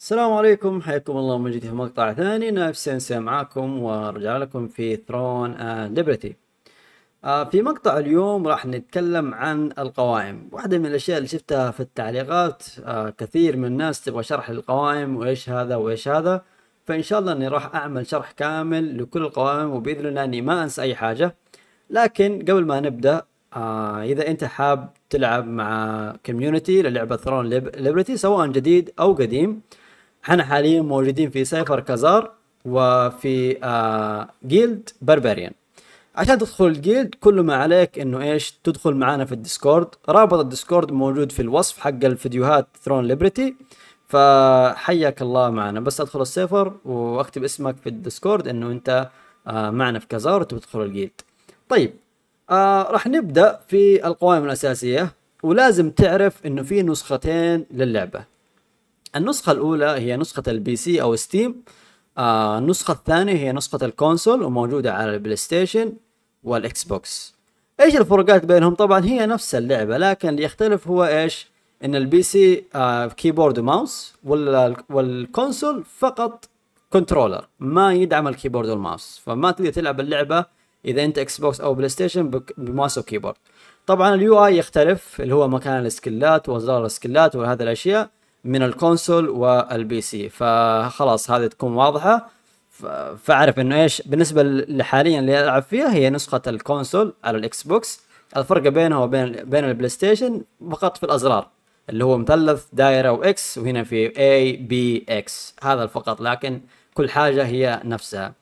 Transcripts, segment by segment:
السلام عليكم حياكم الله من جديد في مقطع ثاني نايف سينسي معاكم ورجع لكم في ثرون اند ليبرتي في مقطع اليوم راح نتكلم عن القوائم واحدة من الأشياء اللي شفتها في التعليقات آه، كثير من الناس تبغى شرح للقوائم وإيش هذا وإيش هذا فإن شاء الله أني راح أعمل شرح كامل لكل القوائم وبإذن الله أني ما أنسى أي حاجة لكن قبل ما نبدأ آه، إذا أنت حاب تلعب مع كوميونتي للعبة ثرون ليبرتي سواء جديد أو قديم احنا حاليا موجودين في سايفر كازار وفي آه جيلد بربريان عشان تدخل الجيلد كل ما عليك انه ايش تدخل معانا في الديسكورد رابط الديسكورد موجود في الوصف حق الفيديوهات ثرون ليبرتي فحياك الله معنا بس ادخل السيفر واكتب اسمك في الديسكورد انه انت آه معنا في كازار وتدخل الجيلد طيب آه راح نبدا في القوائم الاساسيه ولازم تعرف انه في نسختين للعبه النسخة الأولى هي نسخة البي سي أو ستيم آه النسخة الثانية هي نسخة الكونسول وموجودة على البلاي ستيشن والإكس بوكس إيش الفروقات بينهم طبعا هي نفس اللعبة لكن اللي يختلف هو إيش إن البي سي آه كيبورد وماوس والكونسول فقط كنترولر ما يدعم الكيبورد والماوس فما تقدر تلعب اللعبة إذا أنت إكس بوكس أو بلاي ستيشن بماوس وكيبورد طبعا اليو اي يختلف اللي هو مكان السكلات وزرار السكلات وهذه الاشياء من الكونسول والبي سي فخلاص هذه تكون واضحه فاعرف انه ايش بالنسبه لحاليا اللي العب فيها هي نسخه الكونسول على الاكس بوكس الفرق بينها وبين بين البلاي ستيشن فقط في الازرار اللي هو مثلث دائره واكس وهنا في اي بي اكس هذا فقط لكن كل حاجه هي نفسها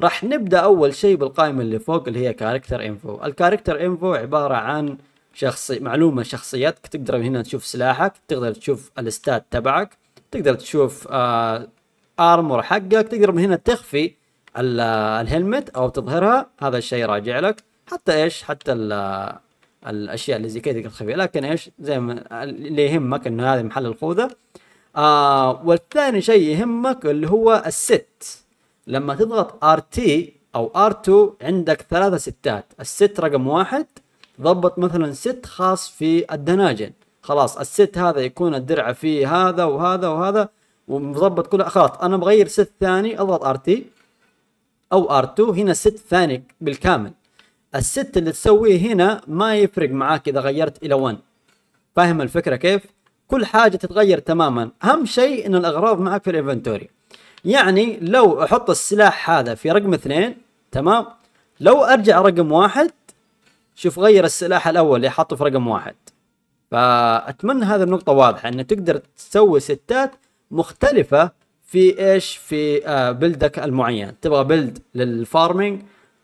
راح نبدا اول شيء بالقائمه اللي فوق اللي هي كاركتر انفو الكاركتر انفو عباره عن شخصي معلومه شخصيتك تقدر من هنا تشوف سلاحك تقدر تشوف الاستات تبعك تقدر تشوف آه ارمور حقك تقدر من هنا تخفي الهلمت او تظهرها هذا الشيء راجع لك حتى ايش حتى الاشياء اللي زي كذا تخفي لكن ايش زي ما اللي يهمك انه هذا محل الخوذه آه والثاني شيء يهمك اللي هو الست لما تضغط ار تي او ار 2 عندك ثلاثة ستات الست رقم واحد ضبط مثلا ست خاص في الدناجن خلاص الست هذا يكون الدرع فيه هذا وهذا وهذا ومضبط كلها خلاص انا بغير ست ثاني اضغط ار تي او ار 2 هنا ست ثاني بالكامل الست اللي تسويه هنا ما يفرق معاك اذا غيرت الى 1 فاهم الفكره كيف؟ كل حاجه تتغير تماما اهم شيء ان الاغراض معك في الانفنتوري يعني لو احط السلاح هذا في رقم اثنين تمام لو ارجع رقم واحد شوف غير السلاح الاول اللي حاطه في رقم واحد فاتمنى هذه النقطه واضحه انه تقدر تسوي ستات مختلفه في ايش في بلدك آه، المعين تبغى بلد للفارمينج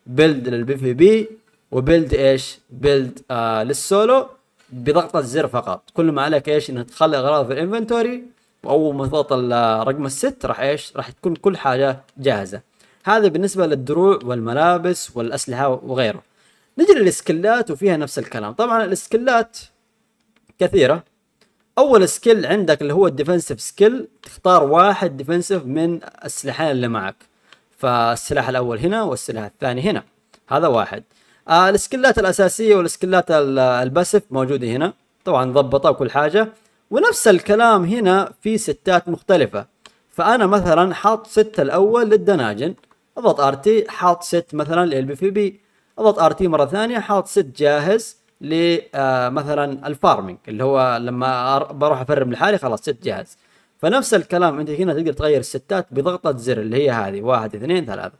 بلد للبي في بي وبلد ايش بلد آه للسولو بضغطة زر فقط كل ما عليك ايش انك تخلي اغراض في الانفنتوري واول ما تضغط آه، رقم الست راح ايش راح تكون كل حاجة جاهزة هذا بالنسبة للدروع والملابس والاسلحة وغيره نجي للسكلات وفيها نفس الكلام طبعا السكلات كثيرة اول سكيل عندك اللي هو الديفنسيف سكيل تختار واحد ديفنسيف من السلاحين اللي معك فالسلاح الاول هنا والسلاح الثاني هنا هذا واحد آه السكلات الاساسيه والسكلات الباسف موجوده هنا طبعا ضبطها وكل حاجه ونفس الكلام هنا في ستات مختلفه فانا مثلا حاط ست الاول للدناجن اضغط ار تي حاط ست مثلا للبي في بي اضغط ار تي مره ثانيه حاط ست جاهز ل آه، مثلا الفارمنج اللي هو لما بروح افرم لحالي خلاص ست جاهز فنفس الكلام انت هنا تقدر تغير الستات بضغطه زر اللي هي هذه واحد اثنين ثلاثه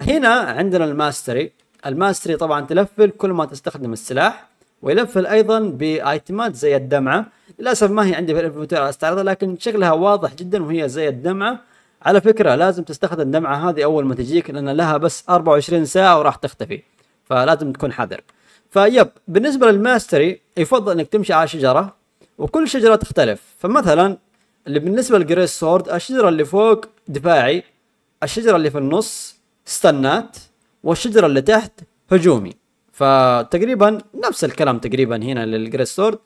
هنا عندنا الماستري الماستري طبعا تلفل كل ما تستخدم السلاح ويلفل ايضا بايتمات زي الدمعه للاسف ما هي عندي في الانفنتوري استعرضها لكن شكلها واضح جدا وهي زي الدمعه على فكره لازم تستخدم الدمعه هذه اول ما تجيك لان لها بس 24 ساعه وراح تختفي فلازم تكون حذر فيب بالنسبه للماستري يفضل انك تمشي على شجره وكل شجره تختلف فمثلا اللي بالنسبه للجريس سورد الشجره اللي فوق دفاعي الشجره اللي في النص ستنات والشجره اللي تحت هجومي فتقريبا نفس الكلام تقريبا هنا للجريس سورد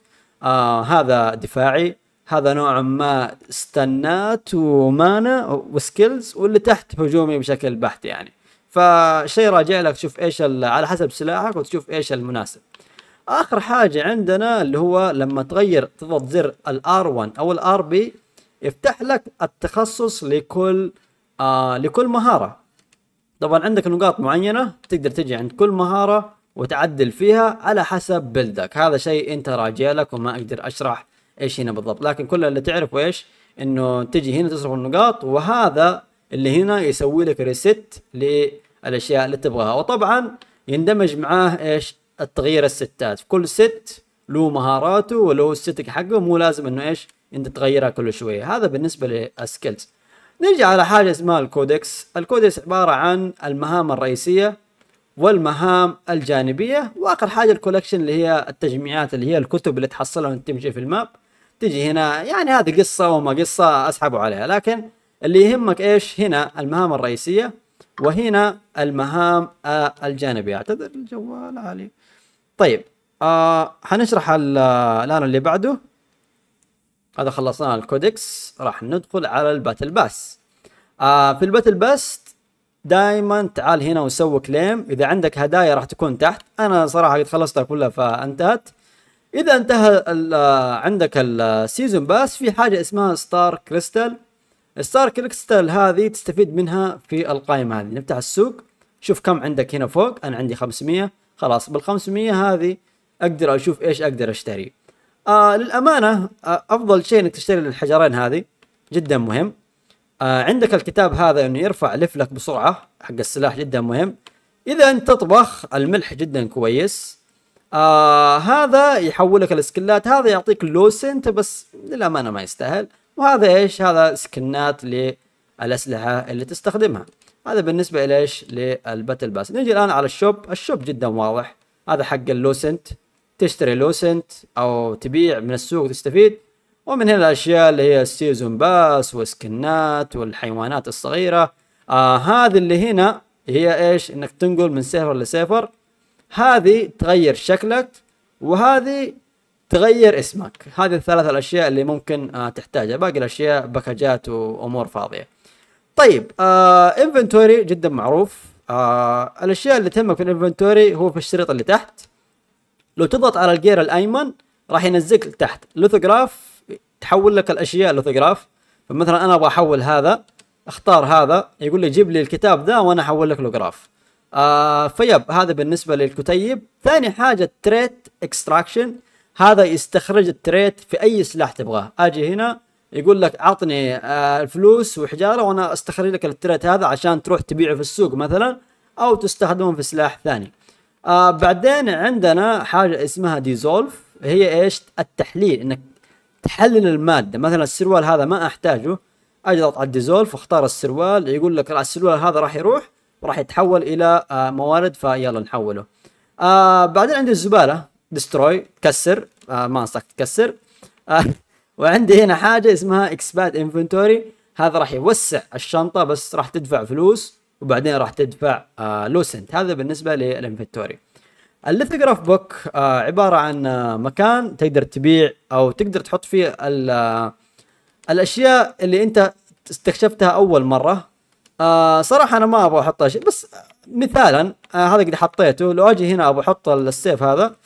آه هذا دفاعي هذا نوع ما ستنات ومانا وسكيلز واللي تحت هجومي بشكل بحت يعني فشيء راجع لك تشوف ايش على حسب سلاحك وتشوف ايش المناسب اخر حاجه عندنا اللي هو لما تغير تضغط زر الار 1 او الار بي يفتح لك التخصص لكل آه لكل مهاره طبعا عندك نقاط معينه تقدر تجي عند كل مهاره وتعدل فيها على حسب بلدك هذا شيء انت راجع لك وما اقدر اشرح ايش هنا بالضبط لكن كل اللي تعرفه ايش انه تجي هنا تصرف النقاط وهذا اللي هنا يسوي لك ريست للاشياء اللي تبغاها وطبعا يندمج معاه ايش التغيير الستات كل ست له مهاراته ولو الستك حقه مو لازم انه ايش انت تغيرها كل شويه هذا بالنسبه للسكيلز نرجع على حاجه اسمها الكودكس الكودكس عباره عن المهام الرئيسيه والمهام الجانبيه واخر حاجه الكولكشن اللي هي التجميعات اللي هي الكتب اللي تحصلها وانت تمشي في الماب تجي هنا يعني هذه قصه وما قصه اسحبوا عليها لكن اللي يهمك ايش هنا المهام الرئيسيه وهنا المهام آه، الجانبيه اعتذر الجوال عالي طيب آه حنشرح الان اللي بعده هذا خلصنا الكودكس راح ندخل على الباتل باس آه في الباتل باس دائما تعال هنا وسوي كليم اذا عندك هدايا راح تكون تحت انا صراحه قد خلصتها كلها فانتهت اذا انتهى آه، عندك السيزون آه، باس في حاجه اسمها ستار كريستال ستار كليكستل هذه تستفيد منها في القائمة هذه نفتح السوق شوف كم عندك هنا فوق انا عندي 500 خلاص بال 500 هذه اقدر اشوف ايش اقدر اشتري آه للامانه آه افضل شيء انك تشتري الحجرين هذه جدا مهم آه عندك الكتاب هذا انه يرفع لفلك بسرعه حق السلاح جدا مهم اذا انت تطبخ الملح جدا كويس آه هذا يحولك الاسكلات هذا يعطيك لوسنت بس للامانه ما يستاهل وهذا ايش هذا سكنات للاسلحه اللي تستخدمها هذا بالنسبه ليش للباتل باس نجي الان على الشوب الشوب جدا واضح هذا حق اللوسنت تشتري لوسنت او تبيع من السوق تستفيد ومن هنا الاشياء اللي هي السيزون باس وسكنات والحيوانات الصغيره آه هذه اللي هنا هي ايش انك تنقل من سيفر لسيفر هذه تغير شكلك وهذه تغير اسمك هذه الثلاث الاشياء اللي ممكن آه، تحتاجها باقي الاشياء بكجات وامور فاضيه طيب انفنتوري آه جدا معروف آه الاشياء اللي تهمك في الانفنتوري هو في الشريط اللي تحت لو تضغط على الجير الايمن راح ينزلك تحت لوثوغراف تحول لك الاشياء لوثوغراف فمثلا انا ابغى احول هذا اختار هذا يقول لي جيب لي الكتاب ذا وانا احول لك لوغراف آه فيب هذا بالنسبه للكتيب ثاني حاجه تريت اكستراكشن هذا يستخرج التريت في اي سلاح تبغاه اجي هنا يقول لك عطني آه، الفلوس وحجاره وانا استخرج لك التريت هذا عشان تروح تبيعه في السوق مثلا او تستخدمه في سلاح ثاني آه بعدين عندنا حاجه اسمها ديزولف هي ايش التحليل انك تحلل الماده مثلا السروال هذا ما احتاجه اضغط على الديزولف واختار السروال يقول لك السروال هذا راح يروح وراح يتحول الى آه موارد فيلا نحوله آه بعدين عندي الزباله دستروي تكسر آه ما انصحك تكسر آه وعندي هنا حاجه اسمها اكسباد انفنتوري هذا راح يوسع الشنطه بس راح تدفع فلوس وبعدين راح تدفع آه لوسنت هذا بالنسبه للانفنتوري الليثوغراف بوك آه عباره عن آه، مكان تقدر تبيع او تقدر تحط فيه آه، الاشياء اللي انت استكشفتها اول مره آه صراحه انا ما ابغى احط شيء بس مثالا آه هذا قد حطيته لو اجي هنا ابغى احط السيف هذا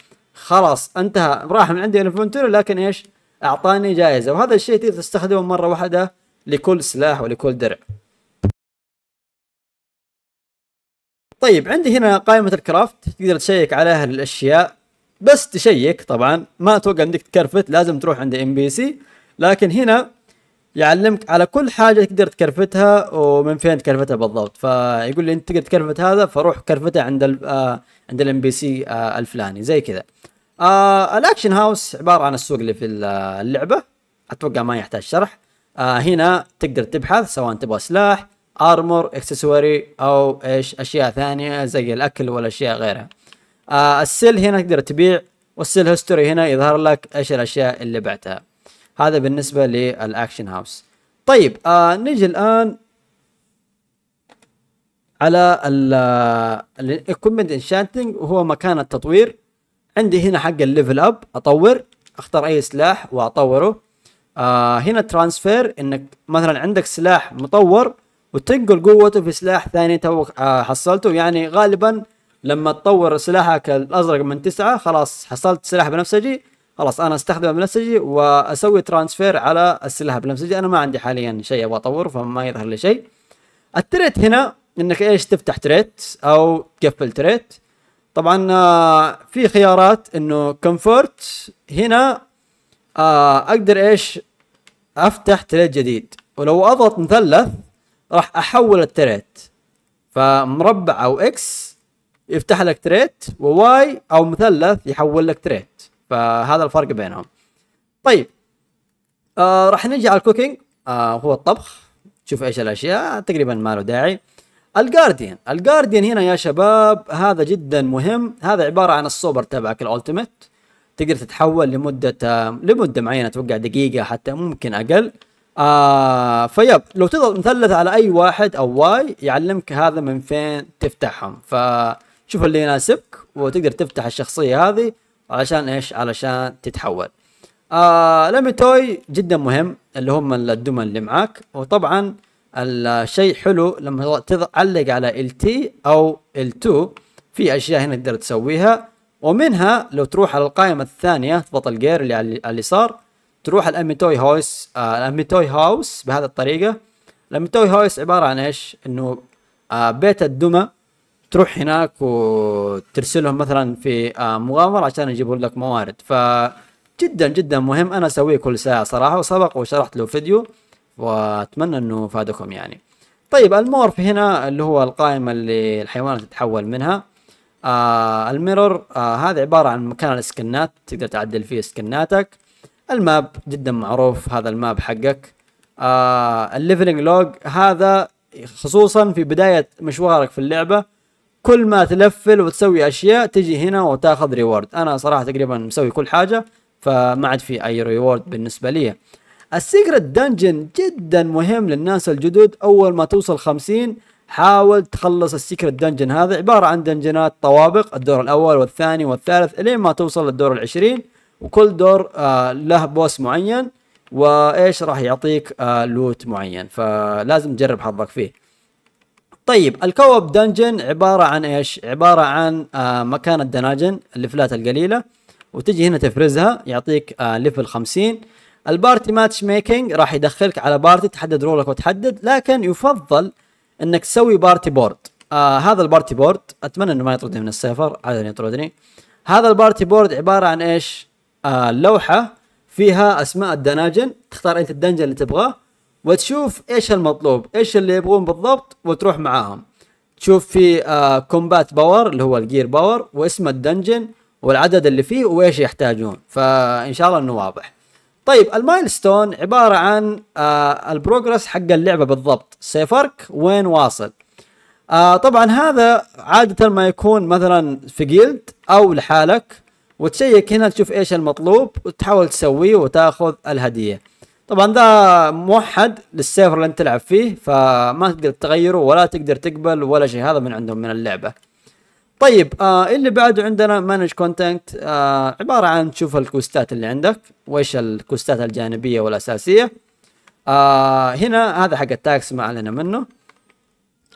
خلاص انتهى راح من عندي الانفنتوري لكن ايش اعطاني جائزه وهذا الشيء تقدر تستخدمه مره واحده لكل سلاح ولكل درع طيب عندي هنا قائمه الكرافت تقدر تشيك عليها الاشياء بس تشيك طبعا ما اتوقع انك تكرفت لازم تروح عند ام بي سي لكن هنا يعلمك على كل حاجه تقدر تكرفتها ومن فين تكرفتها بالضبط فيقول لي انت تقدر تكرفت هذا فروح كرفته عند الـ آه عند الام بي سي آه الفلاني زي كذا آه الاكشن هاوس عباره عن السوق اللي في آه، اللعبه اتوقع ما يحتاج شرح آه هنا تقدر تبحث سواء تبغى سلاح ارمور اكسسواري او ايش اشياء ثانيه زي الاكل والاشياء غيرها آه السيل هنا تقدر تبيع والسيل هيستوري هنا يظهر لك ايش الاشياء اللي بعتها هذا بالنسبه للاكشن هاوس طيب آه نجي الان على الايكوبمنت انشانتنج وهو مكان التطوير عندي هنا حق الليفل اب اطور اختار اي سلاح واطوره آه هنا ترانسفير انك مثلا عندك سلاح مطور وتنقل قوته في سلاح ثاني توك آه حصلته يعني غالبا لما تطور سلاحك الازرق من تسعة خلاص حصلت سلاح بنفسجي خلاص انا استخدمه بنفسجي واسوي ترانسفير على السلاح بنفسجي انا ما عندي حاليا شيء ابغى اطوره فما يظهر لي شيء التريت هنا انك ايش تفتح تريت او تقفل تريت طبعا آه، في خيارات انه كونفرت هنا آه، اقدر ايش افتح تريت جديد ولو اضغط مثلث راح احول التريت فمربع او اكس يفتح لك تريت وواي او مثلث يحول لك تريت فهذا الفرق بينهم طيب آه راح نجي على الكوكينج آه هو الطبخ شوف ايش الاشياء تقريبا ما له داعي الجارديان الجارديان هنا يا شباب هذا جدا مهم هذا عباره عن السوبر تبعك الالتيميت تقدر تتحول لمده آه، لمده معينه اتوقع دقيقه حتى ممكن اقل آه فيب لو تضغط مثلث على اي واحد او واي يعلمك هذا من فين تفتحهم فشوف اللي يناسبك وتقدر تفتح الشخصيه هذه علشان ايش علشان تتحول آه لميتوي جدا مهم اللي هم الدمى اللي معاك وطبعا الشيء حلو لما تعلق على ال تي او ال 2 في اشياء هنا تقدر تسويها ومنها لو تروح على القائمة الثانية تضغط الجير اللي على اليسار تروح الاميتوي هاوس آه الاميتوي هاوس بهذه الطريقة الاميتوي هاوس عبارة عن ايش؟ انه آه بيت الدمى تروح هناك وترسلهم مثلا في آه، مغامره عشان يجيبوا لك موارد ف جدا جدا مهم انا اسويه كل ساعه صراحه وسبق وشرحت له فيديو واتمنى انه فادكم يعني طيب المورف هنا اللي هو القائمه اللي الحيوانات تتحول منها آه الميرور آه هذا عباره عن مكان السكنات تقدر تعدل فيه سكناتك الماب جدا معروف هذا الماب حقك آه الليفلنج لوج هذا خصوصا في بدايه مشوارك في اللعبه كل ما تلفل وتسوي اشياء تجي هنا وتاخذ ريورد انا صراحه تقريبا مسوي كل حاجه فما عاد في اي ريورد بالنسبه لي السيكرت دنجن جدا مهم للناس الجدد اول ما توصل 50 حاول تخلص السيكرت دنجن هذا عبارة عن دنجنات طوابق الدور الأول والثاني والثالث لين ما توصل للدور العشرين وكل دور آه، له بوس معين وإيش راح يعطيك لوت آه، معين فلازم تجرب حظك فيه طيب الكوب دنجن عبارة عن ايش؟ عبارة عن آه مكان الدناجن اللفلات القليلة وتجي هنا تفرزها يعطيك آه ليفل 50 البارتي ماتش ميكينج راح يدخلك على بارتي تحدد رولك وتحدد لكن يفضل انك تسوي بارتي بورد آه هذا البارتي بورد اتمنى انه ما يطردني من السيفر عادة يطردني هذا البارتي بورد عبارة عن ايش؟ آه لوحة فيها اسماء الدناجن تختار انت الدنجن اللي تبغاه وتشوف ايش المطلوب ايش اللي يبغون بالضبط وتروح معاهم تشوف في كومبات آه، باور اللي هو الجير باور واسم الدنجن والعدد اللي فيه وايش يحتاجون فان شاء الله انه واضح طيب المايلستون عبارة عن آه البروجرس حق اللعبة بالضبط سيفرك وين واصل آه طبعا هذا عادة ما يكون مثلا في جيلد او لحالك وتشيك هنا تشوف ايش المطلوب وتحاول تسويه وتاخذ الهدية طبعا ذا موحد للسيرفر اللي انت تلعب فيه فما تقدر تغيره ولا تقدر تقبل ولا شيء هذا من عندهم من اللعبه طيب آه اللي بعده عندنا مانج كونتنت آه عباره عن تشوف الكوستات اللي عندك وايش الكوستات الجانبيه والاساسيه آه هنا هذا حق التاكس ما علينا منه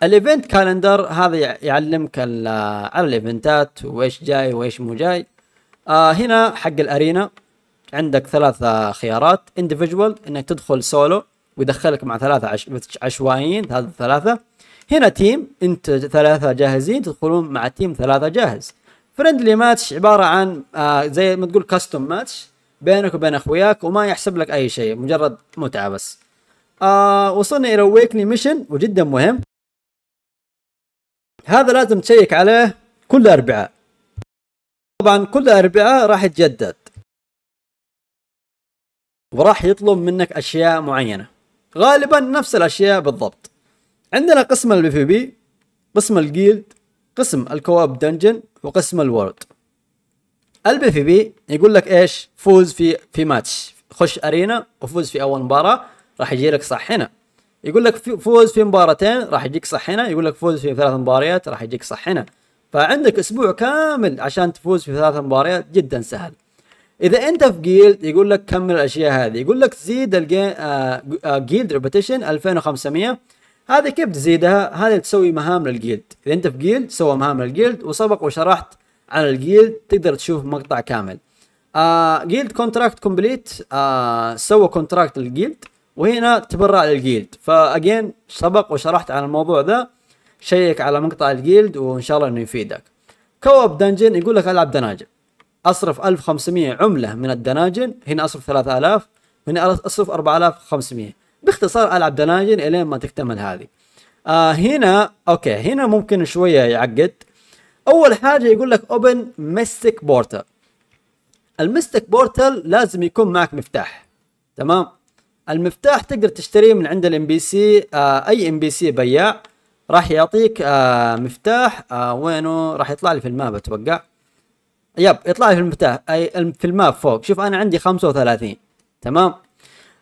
الايفنت كالندر هذا يعلمك على الايفنتات وايش جاي وايش مو جاي آه هنا حق الارينا عندك ثلاث خيارات individual انك تدخل سولو ويدخلك مع ثلاثة عش... عشوائيين هذا ثلاثة هنا تيم انت ثلاثة جاهزين تدخلون مع تيم ثلاثة جاهز فرندلي ماتش عبارة عن آه زي ما تقول كاستوم ماتش بينك وبين اخوياك وما يحسب لك اي شيء مجرد متعة بس آه وصلنا الى ويكلي ميشن وجدا مهم هذا لازم تشيك عليه كل اربعاء طبعا كل اربعاء راح يتجدد وراح يطلب منك اشياء معينه غالبا نفس الاشياء بالضبط عندنا قسم البي في بي قسم الجيلد قسم الكواب دنجن وقسم الورد البي في بي يقول لك ايش فوز في في ماتش خش ارينا وفوز في اول مباراه راح يجي لك صح هنا يقول لك فوز في مباراتين راح يجيك صح هنا يقول لك فوز في ثلاث مباريات راح يجيك صح هنا فعندك اسبوع كامل عشان تفوز في ثلاث مباريات جدا سهل اذا انت في جيلد يقول لك كمل الاشياء هذه يقول لك زيد الجيلد ريبيتيشن 2500 هذه كيف تزيدها هذه تسوي مهام للجيلد اذا انت في جيلد سوى مهام للجيلد وسبق وشرحت عن الجيلد تقدر تشوف مقطع كامل جيلد كونتراكت كومبليت سوى كونتراكت للجيلد وهنا تبرع للجيلد فاجين سبق وشرحت عن الموضوع ذا شيك على مقطع الجيلد وان شاء الله انه يفيدك كوب دنجن يقول لك العب دناجن اصرف 1500 عمله من الدناجن هنا اصرف 3000 هنا اصرف 4500 باختصار العب دناجن الين ما تكتمل هذه آه هنا اوكي هنا ممكن شويه يعقد اول حاجه يقول لك اوبن ميستيك بورتال الميستيك بورتال لازم يكون معك مفتاح تمام المفتاح تقدر تشتريه من عند الام آه، بي سي اي ام بي سي بياع راح يعطيك آه مفتاح آه وينه راح يطلع لي في الماب اتوقع يب يطلع لي في المفتاح اي في الماب فوق شوف انا عندي 35 تمام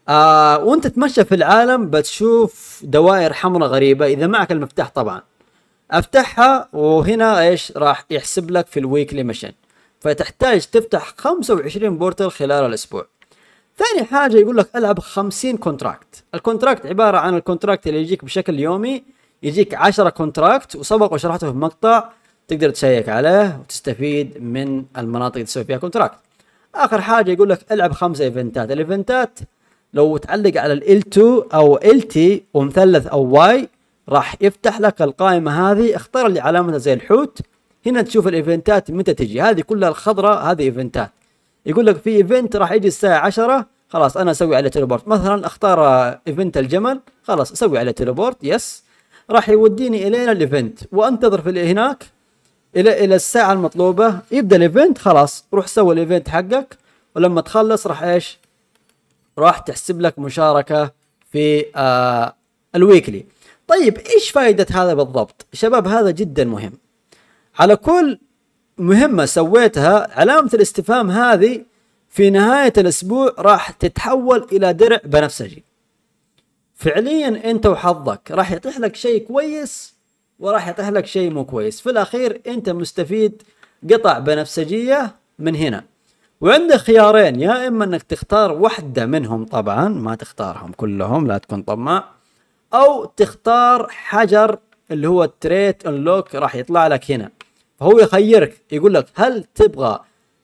آه وانت تمشى في العالم بتشوف دوائر حمراء غريبه اذا معك المفتاح طبعا افتحها وهنا ايش راح يحسب لك في الويكلي ميشن فتحتاج تفتح 25 بورتل خلال الاسبوع ثاني حاجه يقول لك العب 50 كونتراكت الكونتراكت عباره عن الكونتراكت اللي يجيك بشكل يومي يجيك 10 كونتراكت وسبق وشرحته في مقطع تقدر تشيك عليه وتستفيد من المناطق اللي تسوي فيها كونتراكت اخر حاجه يقول لك العب خمسه ايفنتات الايفنتات لو تعلق على ال 2 او ال تي ومثلث او واي راح يفتح لك القائمه هذه اختار اللي علامتها زي الحوت هنا تشوف الايفنتات متى تجي هذه كلها الخضراء هذه ايفنتات يقول لك في ايفنت راح يجي الساعه 10 خلاص انا اسوي عليه تيليبورت مثلا اختار ايفنت الجمل خلاص اسوي عليه تيليبورت يس راح يوديني الين الايفنت وانتظر في هناك الى الى الساعه المطلوبه يبدا الايفنت خلاص روح سوي الايفنت حقك ولما تخلص راح ايش راح تحسب لك مشاركه في آه الويكلي طيب ايش فائده هذا بالضبط شباب هذا جدا مهم على كل مهمه سويتها علامه الاستفهام هذه في نهايه الاسبوع راح تتحول الى درع بنفسجي فعليا انت وحظك راح يطيح لك شيء كويس وراح يطيح لك شيء مو كويس في الاخير انت مستفيد قطع بنفسجيه من هنا وعندك خيارين يا اما انك تختار واحده منهم طبعا ما تختارهم كلهم لا تكون طماع او تختار حجر اللي هو التريت انلوك راح يطلع لك هنا فهو يخيرك يقول لك هل تبغى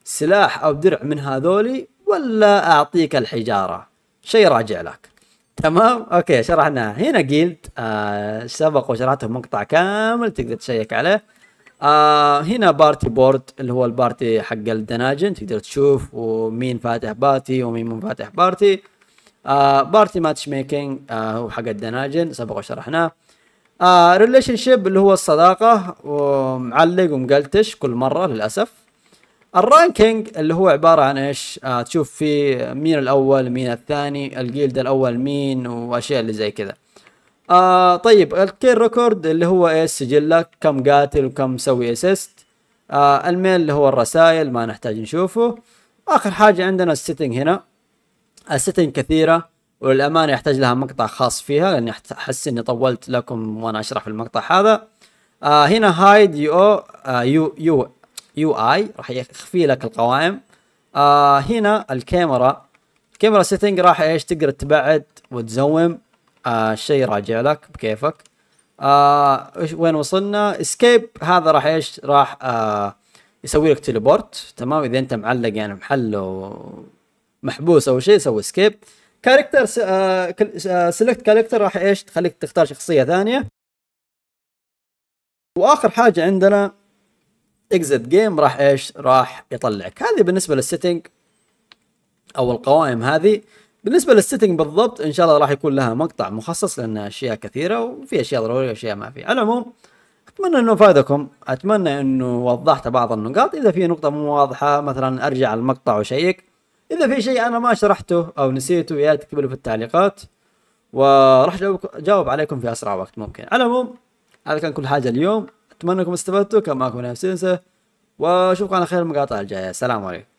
سلاح او درع من هذولي ولا اعطيك الحجاره شيء راجع لك تمام اوكي شرحناها هنا جيلد آه سبق وشرحته مقطع كامل تقدر تشيك عليه آه هنا بارتي بورد اللي هو البارتي حق الدناجن تقدر تشوف ومين فاتح بارتي ومين مو فاتح بارتي آه بارتي ماتش ميكينج آه هو حق الدناجن سبق وشرحناه آه شيب اللي هو الصداقة ومعلق ومقلتش كل مرة للأسف الرانكينج اللي هو عباره عن ايش؟ آه تشوف في مين الاول مين الثاني الجيلد الاول مين واشياء اللي زي كذا آه طيب الكير ريكورد اللي هو ايش سجلك كم قاتل وكم مسوي اسيست آه الميل اللي هو الرسائل ما نحتاج نشوفه اخر حاجه عندنا السيتنج هنا السيتنج كثيره وللامانه يحتاج لها مقطع خاص فيها لاني احس اني طولت لكم وانا اشرح في المقطع هذا آه هنا هايد يو آه يو يو يو اي راح يخفي لك القوائم آه هنا الكاميرا الكاميرا سيتنج راح ايش تقدر تبعد وتزوم آه راجع لك بكيفك آه وين وصلنا اسكيب هذا راح ايش راح آه يسوي لك تيليبورت تمام اذا انت معلق يعني محل محبوس او شيء سوي اسكيب كاركتر سيلكت كاركتر راح ايش تخليك تختار شخصيه ثانيه واخر حاجه عندنا اكزت جيم راح ايش راح يطلعك هذه بالنسبه للسيتنج او القوائم هذه بالنسبه للسيتنج بالضبط ان شاء الله راح يكون لها مقطع مخصص لانها اشياء كثيره وفي اشياء ضروريه واشياء ما فيها على العموم اتمنى انه فادكم اتمنى انه وضحت بعض النقاط اذا في نقطه مو واضحه مثلا ارجع المقطع وشيك اذا في شيء انا ما شرحته او نسيته يا تكتبوا لي في التعليقات وراح اجاوب عليكم في اسرع وقت ممكن على العموم هذا كان كل حاجه اليوم أتمنى أنكم استفدتوا كان معكم نفسي وأشوفكم على خير المقاطع الجاية السلام عليكم